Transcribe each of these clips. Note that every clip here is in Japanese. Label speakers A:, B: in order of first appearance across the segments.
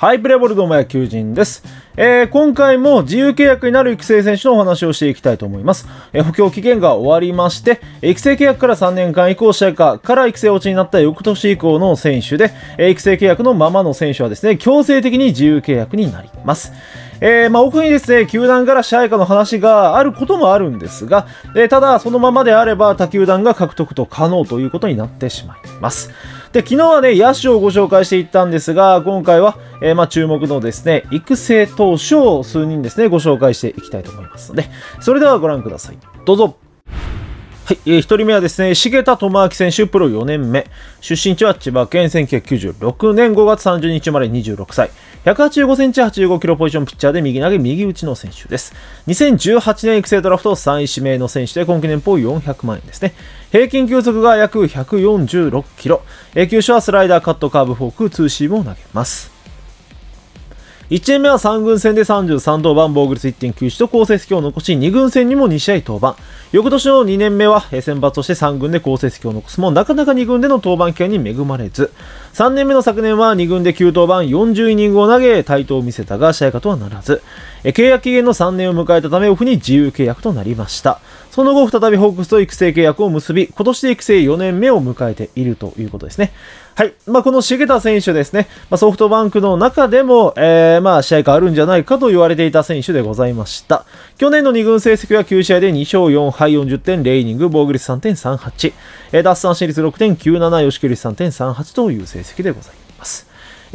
A: はい、プレボルどうも野球人です。えー、今回も自由契約になる育成選手のお話をしていきたいと思います。えー、補強期限が終わりまして、育成契約から3年間以降試合下から育成落ちになった翌年以降の選手で、えー、育成契約のままの選手はですね、強制的に自由契約になります。えー、まあ、奥にですね、球団から支配下の話があることもあるんですが、えー、ただ、そのままであれば他球団が獲得と可能ということになってしまいます。で、昨日はね、野手をご紹介していったんですが、今回は、えー、まあ、注目のですね、育成投手を数人ですね、ご紹介していきたいと思いますので、それではご覧ください。どうぞ。はい、えー、1人目はですね、重田智明選手、プロ4年目。出身地は千葉県、1996年5月30日生まれ26歳。185センチ、85キロポジションピッチャーで右投げ、右打ちの選手です。2018年育成ドラフト3位指名の選手で、今季年俸400万円ですね。平均球速が約146キロ。球種はスライダー、カット、カーブ、フォーク、ツーシームを投げます。1年目は3軍戦で33登板、防御率1.91と好成績を残し、2軍戦にも2試合登板。翌年の2年目は選抜として3軍で好成績を残すも、なかなか2軍での登板機会に恵まれず、3年目の昨年は2軍で9登板40イニングを投げ、対等を見せたが、試合化とはならず、契約期限の3年を迎えたため、オフに自由契約となりました。その後、再びホークスと育成契約を結び、今年で育成4年目を迎えているということですね。はい。まあ、この重田選手ですね。まあ、ソフトバンクの中でも、えー、まあ、試合があるんじゃないかと言われていた選手でございました。去年の2軍成績は9試合で2勝4敗4 0レイニング、防御率3.38、えー、奪三振率6.97、吉木率3.38という成績でございます。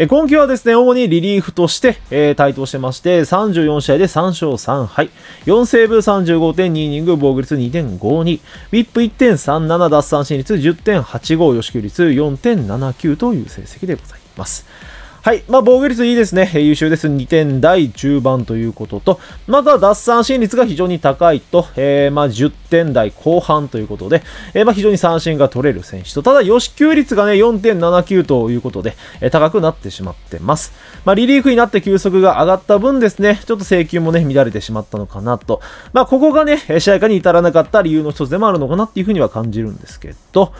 A: 今季はですね、主にリリーフとして、えー、対等してまして、34試合で3勝3敗、4セーブ35.2イニング、防御率2.52、ウィップ1.37、奪三振率10.85、予球率4.79という成績でございます。はい。まあ、防御率いいですね。優秀です。2点台中盤ということと、また脱三振率が非常に高いと、えー、まあ、10点台後半ということで、えー、まあ、非常に三振が取れる選手と、ただ、吉球率がね、4.79ということで、えー、高くなってしまってます。まあ、リリーフになって球速が上がった分ですね、ちょっと制球もね、乱れてしまったのかなと。まあ、ここがね、試合下に至らなかった理由の一つでもあるのかなっていうふうには感じるんですけど、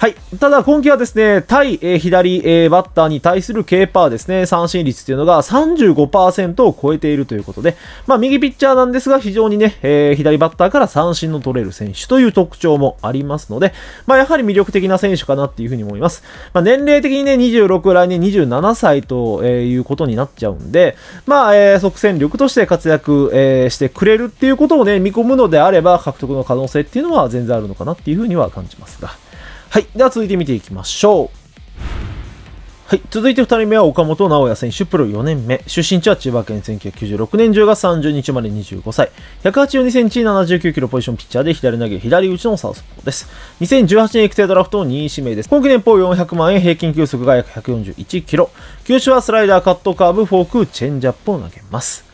A: はい。ただ、今季はですね、対、えー、左、えー、バッターに対する K パーですね、三振率っていうのが35%を超えているということで、まあ、右ピッチャーなんですが、非常にね、えー、左バッターから三振の取れる選手という特徴もありますので、まあ、やはり魅力的な選手かなっていうふうに思います。まあ、年齢的にね、26、来年27歳と、えいうことになっちゃうんで、まあ、え即戦力として活躍、えしてくれるっていうことをね、見込むのであれば、獲得の可能性っていうのは全然あるのかなっていうふうには感じますが。はい。では続いて見ていきましょう。はい。続いて2人目は岡本直也選手、プロ4年目。出身地は千葉県1996年10月30日まで25歳。182センチ、79キロポジションピッチャーで左投げ、左打ちのサウスポーです。2018年育成ドラフト2位指名です。今季年俸400万円、平均球速が約141キロ。球種はスライダー、カットカーブ、フォーク、チェンジアップを投げます。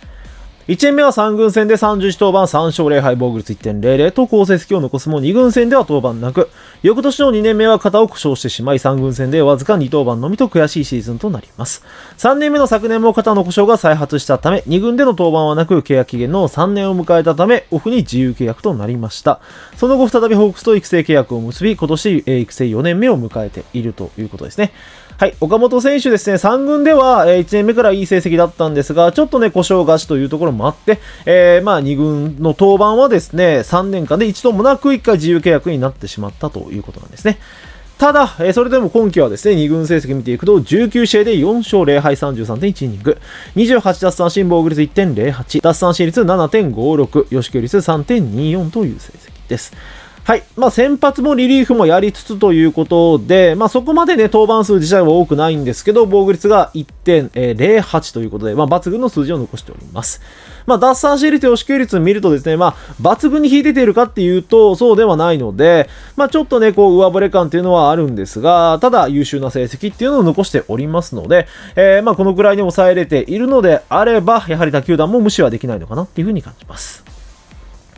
A: 1年目は3軍戦で31登板3勝0敗防御率1.00と好成績を残すも2軍戦では登板なく、翌年の2年目は肩を故障してしまい3軍戦でわずか2登板のみと悔しいシーズンとなります。3年目の昨年も肩の故障が再発したため、2軍での登板はなく契約期限の3年を迎えたため、オフに自由契約となりました。その後再びホークスと育成契約を結び、今年育成4年目を迎えているということですね。はい、岡本選手ですね、3軍では1年目からいい成績だったんですが、ちょっとね、故障がちというところもあって、えー、まあ2軍の登板はですね、3年間で一度もなく1回自由契約になってしまったということなんですね。ただ、えそれでも今季はですね、2軍成績見ていくと、19試合で4勝0敗33.1イニング、28奪三振防御率1.08、奪三振率7.56、吉球率3.24という成績です。はい。まあ、先発もリリーフもやりつつということで、まあ、そこまでね、登板数自体は多くないんですけど、防御率が1.08ということで、まあ、抜群の数字を残しております。まあ、脱三振率、を死球率見るとですね、まあ、抜群に引いてているかっていうと、そうではないので、まあ、ちょっとね、こう、上振れ感っていうのはあるんですが、ただ、優秀な成績っていうのを残しておりますので、えー、まあ、このくらいに抑えれているのであれば、やはり他球団も無視はできないのかなっていうふうに感じます。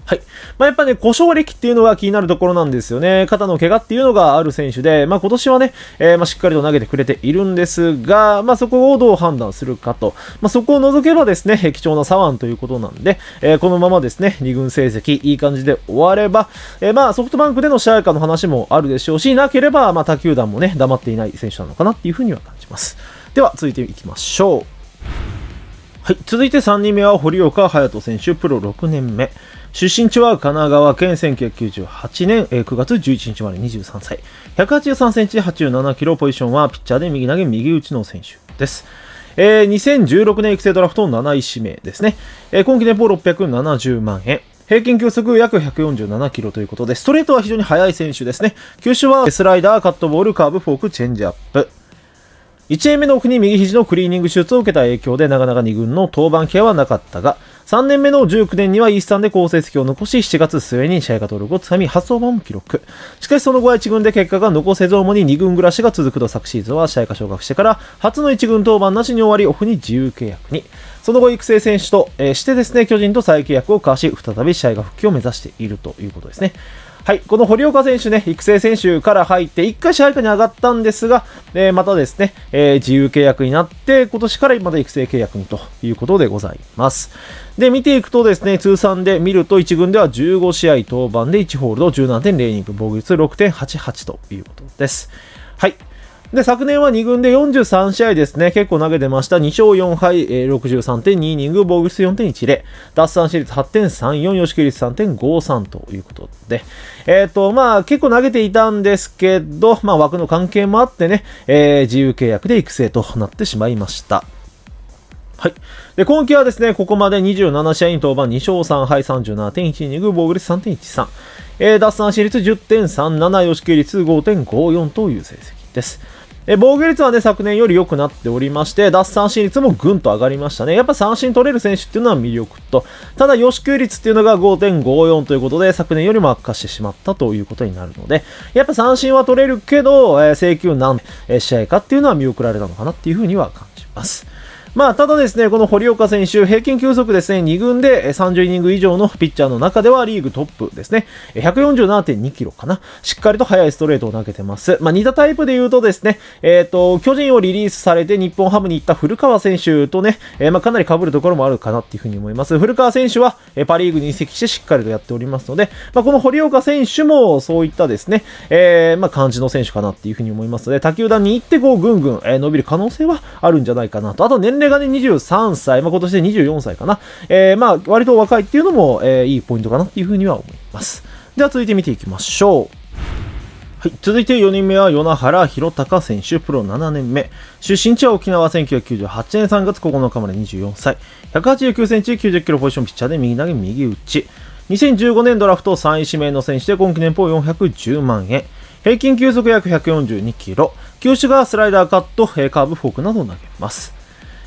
A: はい。まあ、やっぱね、故障歴っていうのが気になるところなんですよね。肩の怪我っていうのがある選手で、まあ、今年はね、えー、まあ、しっかりと投げてくれているんですが、まあ、そこをどう判断するかと。まあ、そこを除けばですね、貴重な左腕ということなんで、えー、このままですね、2軍成績いい感じで終われば、えー、まあ、ソフトバンクでの試合下の話もあるでしょうし、なければ、まあ、他球団もね、黙っていない選手なのかなっていうふうには感じます。では、続いていきましょう。はい、続いて3人目は堀岡隼人選手、プロ6年目。出身地は神奈川県1998年、9月11日まで23歳。183センチ、87キロ、ポジションはピッチャーで右投げ、右打ちの選手です。えー、2016年育成ドラフト7位指名ですね。えー、今季年俸670万円。平均球速約147キロということで、ストレートは非常に速い選手ですね。球種はスライダー、カットボール、カーブ、フォーク、チェンジアップ。1円目のオフに右肘のクリーニング手術を受けた影響でなかなか2軍の登板系はなかったが、3年目の19年には一ーで好成績を残し、7月末に試合が登録をつかみ、初登板を記録。しかしその後は1軍で結果が残せず、主に2軍暮らしが続くと昨シーズンは試合が昇格してから、初の1軍登板なしに終わり、オフに自由契約に。その後、育成選手と、えしてですね、巨人と再契約を交わし、再び試合が復帰を目指しているということですね。はい、この堀岡選手ね、育成選手から入って、1回支配下に上がったんですが、えー、またですね、えー、自由契約になって、今年からまた育成契約にということでございます。で、見ていくとですね、通算で見ると1軍では15試合登板で1ホールド17.0イニング、防御率6.88ということです。はい。で、昨年は2軍で43試合ですね、結構投げてました。2勝4敗、え63.2イニング、防御率4.10、奪三死率8.34、吉切率3.53ということで、えっ、ー、と、まあ、結構投げていたんですけど、まあ、枠の関係もあってね、えー、自由契約で育成となってしまいました。はい。で、今季はですね、ここまで27試合に登板2勝3敗3 7 1ング、防御率3.13、え奪三死率10.37、吉球率5.54という成績です。え防御率はね、昨年より良くなっておりまして、奪三振率もぐんと上がりましたね。やっぱ三振取れる選手っていうのは魅力と。ただ、予習率っていうのが5.54ということで、昨年よりも悪化してしまったということになるので、やっぱ三振は取れるけど、えー、請求何、えー、試合かっていうのは見送られたのかなっていうふうには感じます。まあ、ただですね、この堀岡選手、平均球速ですね、2軍で30イニング以上のピッチャーの中ではリーグトップですね。147.2キロかな。しっかりと速いストレートを投げてます。まあ、似たタイプで言うとですね、えっ、ー、と、巨人をリリースされて日本ハムに行った古川選手とね、えー、まあ、かなり被るところもあるかなっていうふうに思います。古川選手は、えパリーグに移籍してしっかりとやっておりますので、まあ、この堀岡選手もそういったですね、えー、まあ、感じの選手かなっていうふうに思いますので、他球団に行ってこう、ぐんぐん、え伸びる可能性はあるんじゃないかなと。あと年齢齢がね、23歳、まあ、今年で24歳かな。えー、まあ、割と若いっていうのも、えー、いいポイントかなっていうふうには思います。では続いて見ていきましょう。はい、続いて4人目は米原弘隆選手、プロ7年目。出身地は沖縄1998年3月9日まで24歳。189センチ、90キロポジションピッチャーで右投げ、右打ち。2015年ドラフト3位指名の選手で今季年俸410万円。平均球速約142キロ。球種がスライダーカット、カーブ、フォークなどを投げます。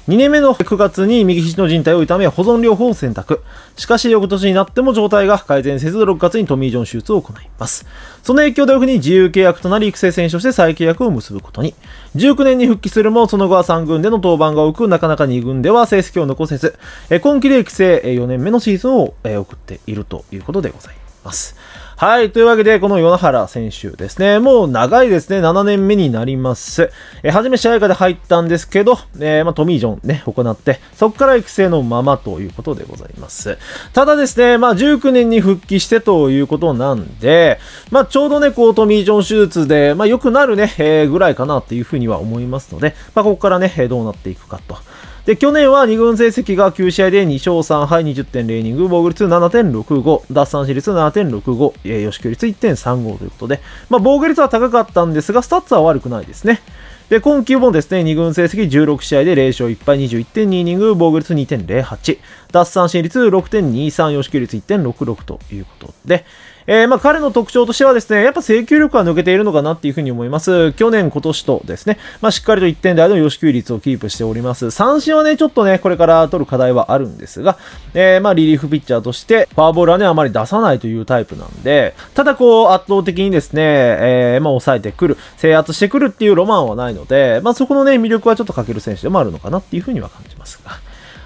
A: 2年目の9月に右肘の靭帯を痛め保存療法を選択。しかし翌年になっても状態が改善せず6月にトミー・ジョン手術を行います。その影響で翌に自由契約となり育成選手として再契約を結ぶことに。19年に復帰するもその後は3軍での登板が多く、なかなか2軍では成績を残せず、今季で育成4年目のシーズンを送っているということでございます。ます。はい。というわけで、この米原選手ですね。もう長いですね。7年目になります。え初め試合から入ったんですけど、えー、まあ、トミー・ジョンね、行って、そこから育成のままということでございます。ただですね、まあ、19年に復帰してということなんで、まあ、ちょうどね、こう、トミー・ジョン手術で、まあ、良くなるね、えー、ぐらいかなっていうふうには思いますので、まあ、ここからね、どうなっていくかと。で、去年は2軍成績が9試合で2勝3敗20.0イニング、防御率7.65、奪三振率7.65、えー、吉球率1.35ということで、まあ、防御率は高かったんですが、スタッツは悪くないですね。で、今季もですね、2軍成績16試合で0勝1敗21.2イニング、防御率2.08、奪三振率6.23、吉球率1.66ということで、えー、まあ、彼の特徴としてはですね、やっぱ制球力は抜けているのかなっていうふうに思います。去年、今年とですね、まあ、しっかりと1点台の予支率をキープしております。三振はね、ちょっとね、これから取る課題はあるんですが、えー、まあ、リリーフピッチャーとして、フォアボールはね、あまり出さないというタイプなんで、ただこう、圧倒的にですね、えー、まあ、抑えてくる、制圧してくるっていうロマンはないので、まあ、そこのね、魅力はちょっと欠ける選手でもあるのかなっていうふうには感じますが。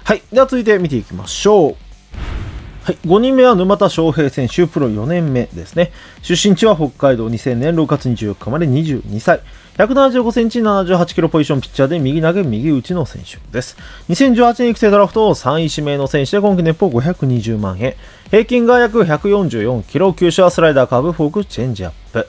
A: はい。では続いて見ていきましょう。はい、5人目は沼田翔平選手、プロ4年目ですね。出身地は北海道2000年6月24日まで22歳。175センチ、78キロポジションピッチャーで右投げ、右打ちの選手です。2018年育成ドラフト3位指名の選手で今季年俸520万円。平均が約144キロ、球種はスライダー、カーブ、フォーク、チェンジアップ。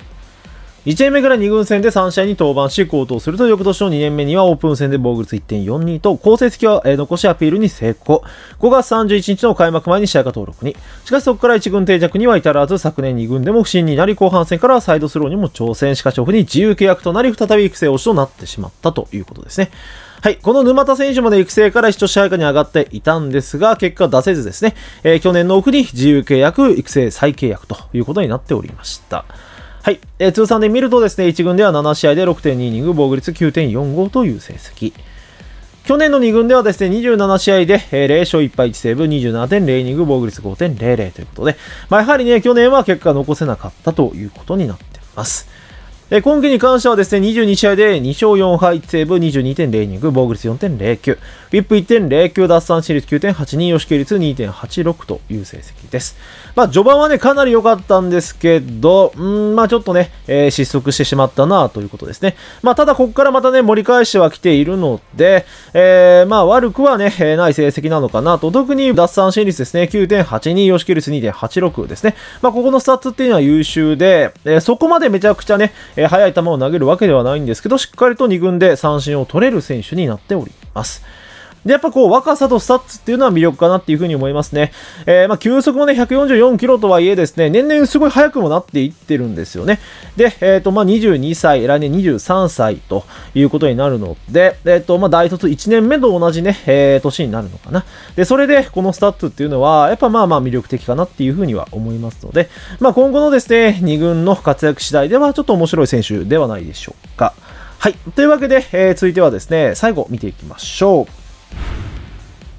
A: 1年目から2軍戦で3試合に登板し、高騰すると翌年の2年目にはオープン戦で防御率1.42と、好成績は残しアピールに成功。5月31日の開幕前に試合が登録に。しかしそこから1軍定着には至らず、昨年2軍でも不振になり、後半戦からサイドスローにも挑戦。しかしオフに自由契約となり、再び育成推しとなってしまったということですね。はい、この沼田選手まで育成から一試合下に上がっていたんですが、結果出せずですね、えー、去年のオフに自由契約、育成再契約ということになっておりました。はい、えー、通算で見るとですね、1軍では7試合で6.2イニング、防御率9.45という成績。去年の2軍ではですね、27試合で、0勝1敗1セーブ、27.0イニング、防御率5.00ということで、まあ、やはりね、去年は結果残せなかったということになってます。えー、今季に関してはですね、22試合で2勝4敗、セーブ22.0 2グ、防御率4.09、ウィップ1.09、奪三振率9.82、吉球率2.86という成績です。まあ、序盤はね、かなり良かったんですけど、んまあ、ちょっとね、えー、失速してしまったなということですね。まあ、ただ、ここからまたね、盛り返してはきているので、えー、まあ、悪くはね、えー、ない成績なのかなと、特に奪三振率ですね、9.82、吉球率2.86ですね。まあ、ここのスタッツっていうのは優秀で、えー、そこまでめちゃくちゃね、えー速い球を投げるわけではないんですけど、しっかりと2軍で三振を取れる選手になっております。で、やっぱこう、若さとスタッツっていうのは魅力かなっていうふうに思いますね。えー、まあ、球速もね、144キロとはいえですね、年々すごい速くもなっていってるんですよね。で、えっ、ー、と、まあ、22歳、来年23歳ということになるので、えっ、ー、と、まあ、大卒1年目と同じね、えー、年になるのかな。で、それで、このスタッツっていうのは、やっぱまあまあ魅力的かなっていうふうには思いますので、まあ、今後のですね、2軍の活躍次第では、ちょっと面白い選手ではないでしょうか。はい。というわけで、えー、続いてはですね、最後見ていきましょう。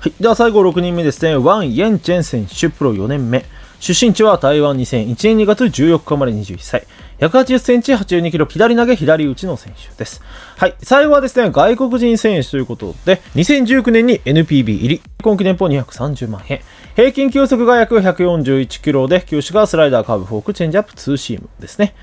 A: はい、では最後6人目ですね。ワン・イェン・チェン選手、プロ4年目。出身地は台湾2001年2月14日まで21歳。180センチ、82キロ、左投げ、左打ちの選手です。はい。最後はですね、外国人選手ということで、2019年に NPB 入り、今季年俸230万円。平均球速が約141キロで、球種がスライダー、カーブ、フォーク、チェンジアップ、ツーシームですね。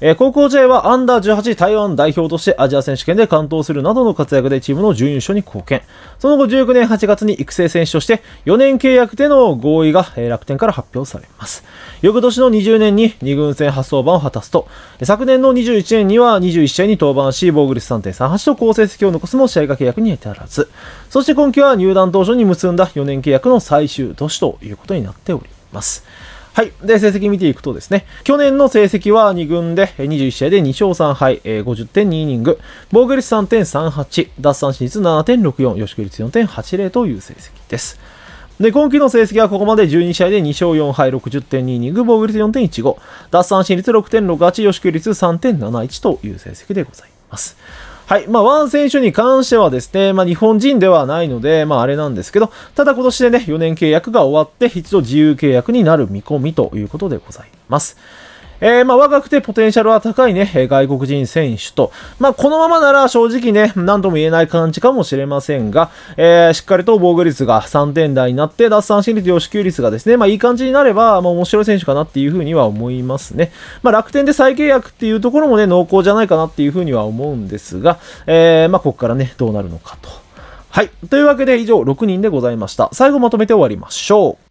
A: えー、高校 J はアンダー1 8台湾代表としてアジア選手権で完投するなどの活躍でチームの準優勝に貢献。その後19年8月に育成選手として4年契約での合意が、楽天から発表されます。翌年の20年に2軍戦初登板を果たすと、昨年の21年には21試合に登板し、防御率3.38と好成績を残すも試合が契約に至らず、そして今季は入団当初に結んだ4年契約の最終年ということになっております。はい。で、成績見ていくとですね、去年の成績は2軍で21試合で2勝3敗、50.2イニング、防御率3.38、奪三振率7.64、予祝率4.80という成績です。で、今季の成績はここまで12試合で2勝4敗、60.2イニング、防御率4.15、奪三振率6.68、予祝率3.71という成績でございます。はい。まあ、ワン選手に関してはですね、まあ、日本人ではないので、まあ、あれなんですけど、ただ今年でね、4年契約が終わって、一度自由契約になる見込みということでございます。えー、まあ、若くてポテンシャルは高いね、外国人選手と、まあ、このままなら正直ね、何とも言えない感じかもしれませんが、えー、しっかりと防御率が3点台になって、脱三振率、四死給率がですね、まあ、いい感じになれば、まあ、面白い選手かなっていうふうには思いますね。まあ、楽天で再契約っていうところもね、濃厚じゃないかなっていうふうには思うんですが、えー、まあ、ここからね、どうなるのかと。はい。というわけで以上6人でございました。最後まとめて終わりましょう。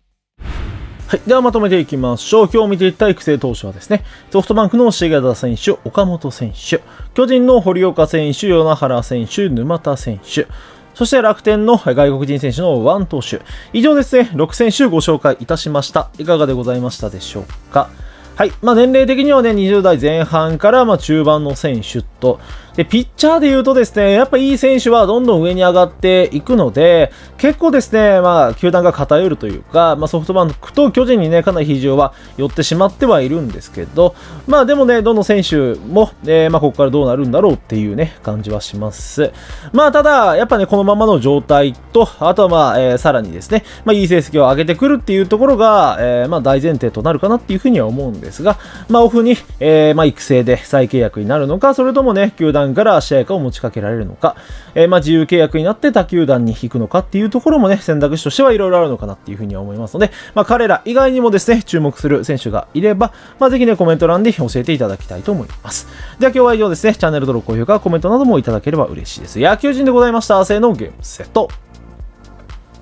A: はい。ではまとめていきましょう。今日見ていった育成投手はですね、ソフトバンクの重田選手、岡本選手、巨人の堀岡選手、与那原選手、沼田選手、そして楽天の外国人選手のワン投手。以上ですね、6選手ご紹介いたしました。いかがでございましたでしょうか。はい。まあ、年齢的にはね、20代前半からま中盤の選手と、で、ピッチャーで言うとですね、やっぱいい選手はどんどん上に上がっていくので、結構ですね、まあ、球団が偏るというか、まあ、ソフトバンクと巨人にね、かなり比重は寄ってしまってはいるんですけど、まあ、でもね、どの選手も、えー、まあ、ここからどうなるんだろうっていうね、感じはします。まあ、ただ、やっぱね、このままの状態と、あとはまあ、えー、さらにですね、まあ、いい成績を上げてくるっていうところが、えー、まあ、大前提となるかなっていうふうには思うんですが、まあ、オフに、えー、まあ、育成で再契約になるのか、それともね、球団団から試合かを持ちかけられるのか、えー、まあ自由契約になって他球団に引くのかっていうところもね、選択肢としてはいろいろあるのかなっていうふうには思いますので、まあ、彼ら以外にもですね、注目する選手がいれば、まあ、ぜひね、コメント欄で教えていただきたいと思います。では今日は以上ですね、チャンネル登録、高評価、コメントなどもいただければ嬉しいです。野球人でございました。せーの、ゲームセット。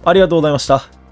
A: ありがとうございました。